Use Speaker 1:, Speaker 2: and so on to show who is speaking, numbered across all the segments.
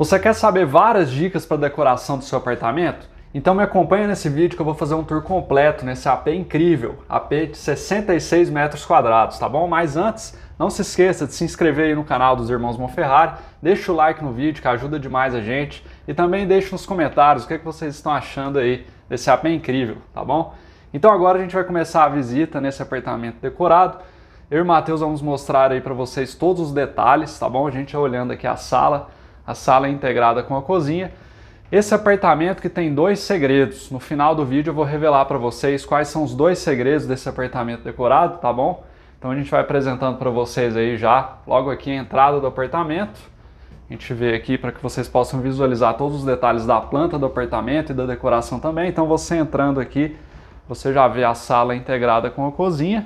Speaker 1: Você quer saber várias dicas para decoração do seu apartamento? Então me acompanha nesse vídeo que eu vou fazer um tour completo nesse AP incrível, AP de 66 metros quadrados, tá bom? Mas antes, não se esqueça de se inscrever aí no canal dos Irmãos Monferrari, deixa o like no vídeo que ajuda demais a gente e também deixa nos comentários o que, é que vocês estão achando aí desse AP incrível, tá bom? Então agora a gente vai começar a visita nesse apartamento decorado. Eu e o Matheus vamos mostrar aí para vocês todos os detalhes, tá bom? A gente olhando aqui a sala, a sala é integrada com a cozinha. Esse apartamento que tem dois segredos. No final do vídeo eu vou revelar para vocês quais são os dois segredos desse apartamento decorado, tá bom? Então a gente vai apresentando para vocês aí já, logo aqui a entrada do apartamento. A gente vê aqui para que vocês possam visualizar todos os detalhes da planta do apartamento e da decoração também. Então você entrando aqui, você já vê a sala integrada com a cozinha.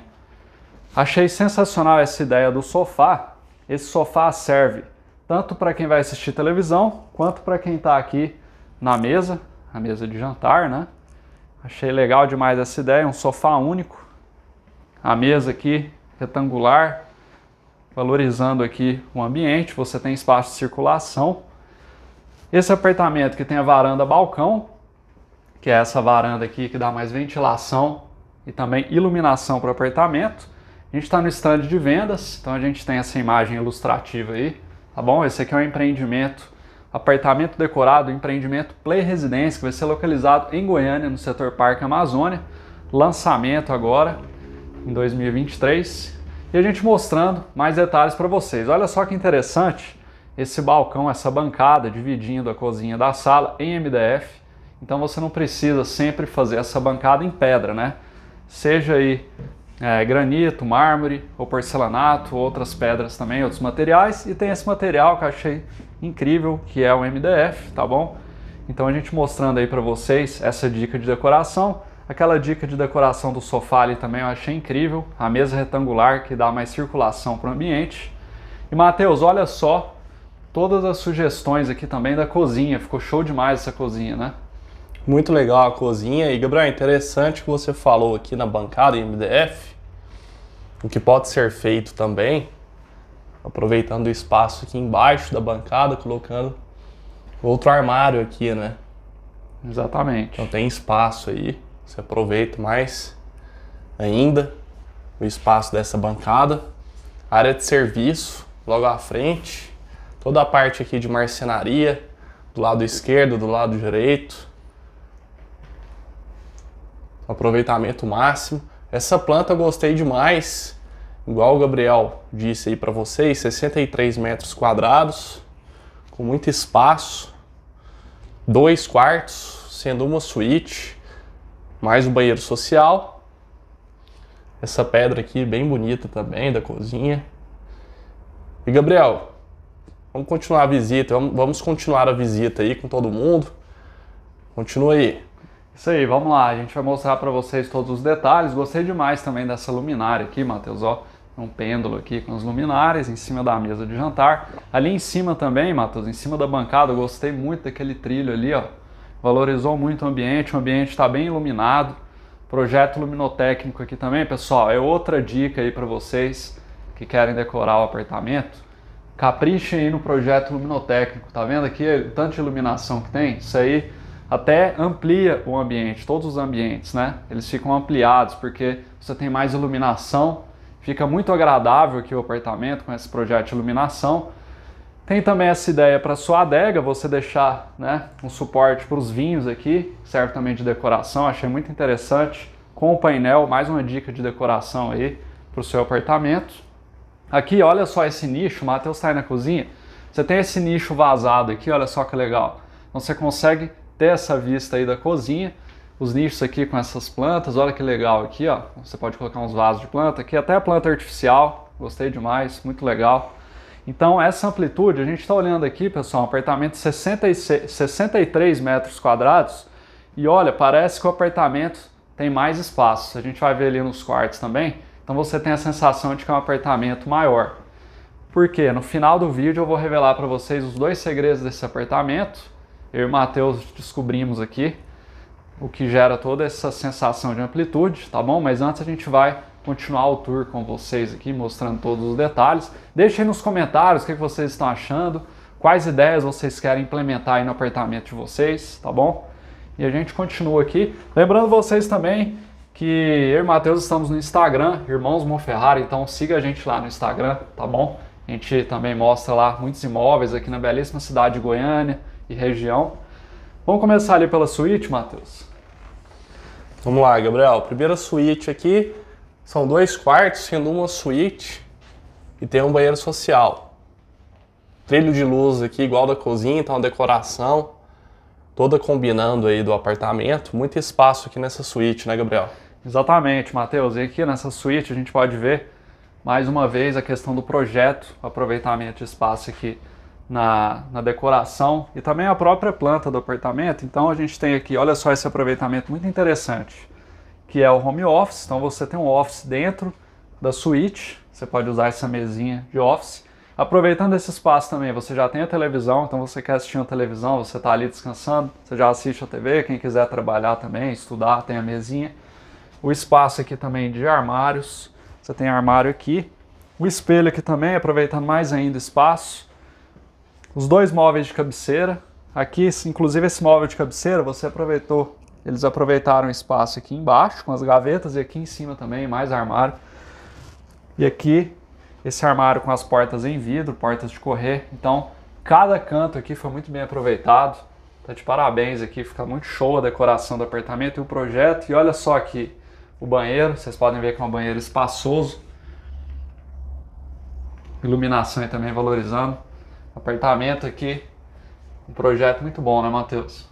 Speaker 1: Achei sensacional essa ideia do sofá. Esse sofá serve tanto para quem vai assistir televisão quanto para quem está aqui na mesa, a mesa de jantar, né? Achei legal demais essa ideia, um sofá único, a mesa aqui retangular, valorizando aqui o ambiente, você tem espaço de circulação. Esse apartamento que tem a varanda balcão, que é essa varanda aqui que dá mais ventilação e também iluminação para o apartamento. A gente está no estande de vendas, então a gente tem essa imagem ilustrativa aí tá bom? Esse aqui é um empreendimento, apartamento decorado, empreendimento Play Residência, que vai ser localizado em Goiânia, no setor Parque Amazônia. Lançamento agora, em 2023. E a gente mostrando mais detalhes para vocês. Olha só que interessante esse balcão, essa bancada dividindo a cozinha da sala em MDF. Então você não precisa sempre fazer essa bancada em pedra, né? Seja aí é, granito, mármore, ou porcelanato, outras pedras também, outros materiais. E tem esse material que eu achei incrível, que é o MDF, tá bom? Então a gente mostrando aí para vocês essa dica de decoração. Aquela dica de decoração do sofá ali também eu achei incrível. A mesa retangular que dá mais circulação para o ambiente. E Matheus, olha só todas as sugestões
Speaker 2: aqui também da cozinha. Ficou show demais essa cozinha, né? Muito legal a cozinha. E, Gabriel, interessante que você falou aqui na bancada em MDF, o que pode ser feito também, aproveitando o espaço aqui embaixo da bancada, colocando outro armário aqui, né? Exatamente. Então tem espaço aí, você aproveita mais ainda o espaço dessa bancada. área de serviço, logo à frente, toda a parte aqui de marcenaria, do lado esquerdo, do lado direito aproveitamento máximo. Essa planta eu gostei demais, igual o Gabriel disse aí para vocês, 63 metros quadrados, com muito espaço, dois quartos, sendo uma suíte, mais um banheiro social. Essa pedra aqui bem bonita também da cozinha. E Gabriel, vamos continuar a visita, vamos continuar a visita aí com todo mundo. Continua aí. Isso aí, vamos lá. A
Speaker 1: gente vai mostrar para vocês todos os detalhes. Gostei demais também dessa luminária aqui, Matheus, ó. Um pêndulo aqui com as luminárias em cima da mesa de jantar. Ali em cima também, Matheus, em cima da bancada, eu gostei muito daquele trilho ali, ó. Valorizou muito o ambiente, o ambiente está bem iluminado. Projeto luminotécnico aqui também, pessoal, é outra dica aí para vocês que querem decorar o apartamento. Caprichem aí no projeto luminotécnico, tá vendo aqui o tanto de iluminação que tem? Isso aí até amplia o ambiente, todos os ambientes, né? Eles ficam ampliados porque você tem mais iluminação, fica muito agradável aqui o apartamento com esse projeto de iluminação. Tem também essa ideia para sua adega, você deixar né, um suporte para os vinhos aqui, serve também de decoração, achei muito interessante. Com o painel, mais uma dica de decoração aí para o seu apartamento. Aqui, olha só esse nicho, o Matheus está aí na cozinha. Você tem esse nicho vazado aqui, olha só que legal. Então você consegue ter essa vista aí da cozinha. Os nichos aqui com essas plantas, olha que legal aqui, ó. Você pode colocar uns vasos de planta aqui, até a planta artificial. Gostei demais, muito legal. Então essa amplitude, a gente está olhando aqui, pessoal, um apartamento de 63 metros quadrados. E olha, parece que o apartamento tem mais espaço. A gente vai ver ali nos quartos também. Então você tem a sensação de que é um apartamento maior. Porque no final do vídeo eu vou revelar para vocês os dois segredos desse apartamento eu e Matheus descobrimos aqui, o que gera toda essa sensação de amplitude, tá bom? Mas antes a gente vai continuar o tour com vocês aqui, mostrando todos os detalhes. Deixem nos comentários o que vocês estão achando, quais ideias vocês querem implementar aí no apartamento de vocês, tá bom? E a gente continua aqui. Lembrando vocês também que eu e Matheus estamos no Instagram, Irmãos Monferrari, então siga a gente lá no Instagram, tá bom? A gente também mostra lá muitos imóveis aqui na belíssima cidade de
Speaker 2: Goiânia, e região. Vamos começar ali pela suíte, Matheus? Vamos lá, Gabriel. Primeira suíte aqui são dois quartos, sendo uma suíte e tem um banheiro social. Trilho de luz aqui, igual da cozinha, então uma decoração toda combinando aí do apartamento. Muito espaço aqui nessa suíte, né, Gabriel? Exatamente, Matheus. E aqui nessa suíte a gente pode ver mais uma
Speaker 1: vez a questão do projeto, aproveitamento de espaço aqui na, na decoração e também a própria planta do apartamento. Então a gente tem aqui, olha só esse aproveitamento muito interessante, que é o home office. Então você tem um office dentro da suíte, você pode usar essa mesinha de office. Aproveitando esse espaço também, você já tem a televisão, então você quer assistir uma televisão, você está ali descansando, você já assiste a TV, quem quiser trabalhar também, estudar, tem a mesinha. O espaço aqui também de armários, você tem armário aqui. O espelho aqui também, aproveitando mais ainda o espaço os dois móveis de cabeceira. Aqui, inclusive esse móvel de cabeceira, você aproveitou, eles aproveitaram o espaço aqui embaixo com as gavetas e aqui em cima também mais armário. E aqui esse armário com as portas em vidro, portas de correr. Então, cada canto aqui foi muito bem aproveitado. Tá de parabéns aqui, fica muito show a decoração do apartamento e o projeto. E olha só aqui o banheiro, vocês podem ver que é um banheiro espaçoso. Iluminação aí também valorizando apartamento aqui.
Speaker 2: Um projeto muito bom, né, Matheus?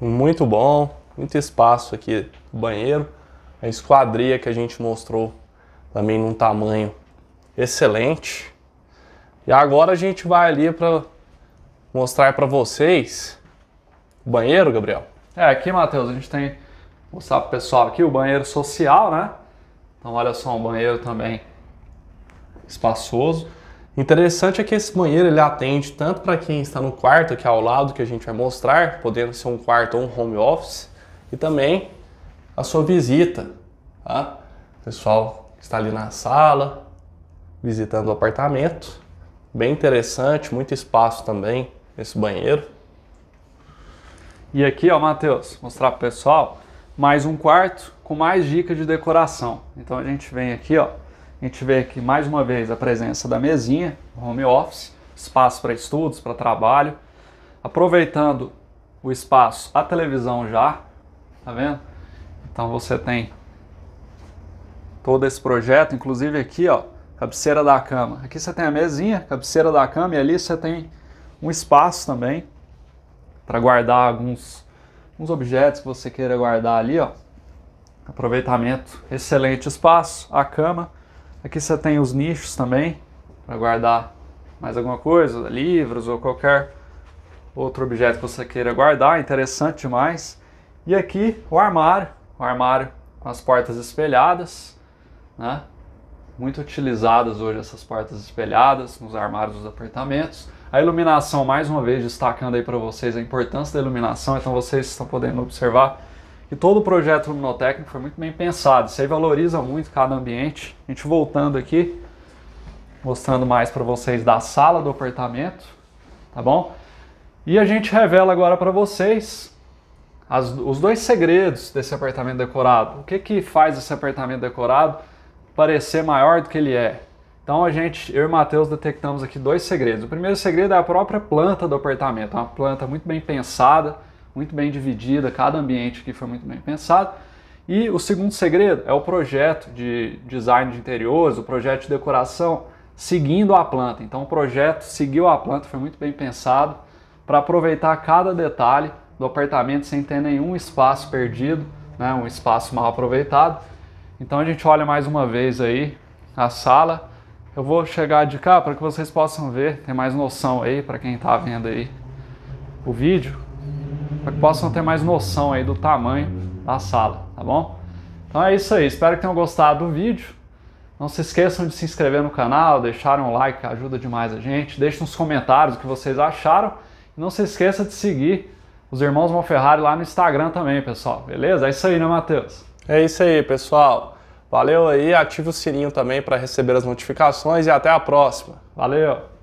Speaker 2: Muito bom, muito espaço aqui, banheiro. A esquadria que a gente mostrou também num tamanho excelente. E agora a gente vai ali para mostrar para vocês o banheiro, Gabriel.
Speaker 1: É, aqui, Matheus, a gente tem, mostrar para o
Speaker 2: pessoal aqui o banheiro social, né? Então, olha só, um banheiro também espaçoso. Interessante é que esse banheiro ele atende tanto para quem está no quarto, que é ao lado que a gente vai mostrar, podendo ser um quarto ou um home office, e também a sua visita. Tá? O pessoal que está ali na sala, visitando o apartamento. Bem interessante, muito espaço também esse banheiro. E aqui, ó, Matheus, mostrar para o pessoal mais um
Speaker 1: quarto com mais dicas de decoração. Então a gente vem aqui, ó, a gente vê aqui mais uma vez a presença da mesinha, home office, espaço para estudos, para trabalho. Aproveitando o espaço, a televisão já, tá vendo? Então você tem todo esse projeto, inclusive aqui, ó, cabeceira da cama. Aqui você tem a mesinha, cabeceira da cama e ali você tem um espaço também para guardar alguns, alguns objetos que você queira guardar ali, ó. Aproveitamento, excelente espaço, a cama Aqui você tem os nichos também, para guardar mais alguma coisa, livros ou qualquer outro objeto que você queira guardar, interessante demais. E aqui o armário, o armário com as portas espelhadas, né? Muito utilizadas hoje essas portas espelhadas nos armários dos apartamentos. A iluminação, mais uma vez, destacando aí para vocês a importância da iluminação, então vocês estão podendo observar e todo o projeto luminotécnico foi muito bem pensado. Isso aí valoriza muito cada ambiente. A gente voltando aqui, mostrando mais para vocês da sala do apartamento, tá bom? E a gente revela agora para vocês as, os dois segredos desse apartamento decorado. O que que faz esse apartamento decorado parecer maior do que ele é? Então a gente, eu e o Matheus detectamos aqui dois segredos. O primeiro segredo é a própria planta do apartamento, é uma planta muito bem pensada, muito bem dividida, cada ambiente aqui foi muito bem pensado. E o segundo segredo é o projeto de design de interiores, o projeto de decoração, seguindo a planta. Então o projeto seguiu a planta, foi muito bem pensado para aproveitar cada detalhe do apartamento sem ter nenhum espaço perdido, né, um espaço mal aproveitado. Então a gente olha mais uma vez aí a sala. Eu vou chegar de cá para que vocês possam ver, ter mais noção aí para quem está vendo aí o vídeo para que possam ter mais noção aí do tamanho da sala, tá bom? Então é isso aí, espero que tenham gostado do vídeo. Não se esqueçam de se inscrever no canal, deixar um like, ajuda demais a gente. Deixe nos comentários o que vocês acharam. E não se
Speaker 2: esqueça de seguir os Irmãos Monferrari lá no Instagram também, pessoal. Beleza? É isso aí, né, Matheus? É isso aí, pessoal. Valeu aí, ative o sininho também para receber as notificações e até a próxima. Valeu!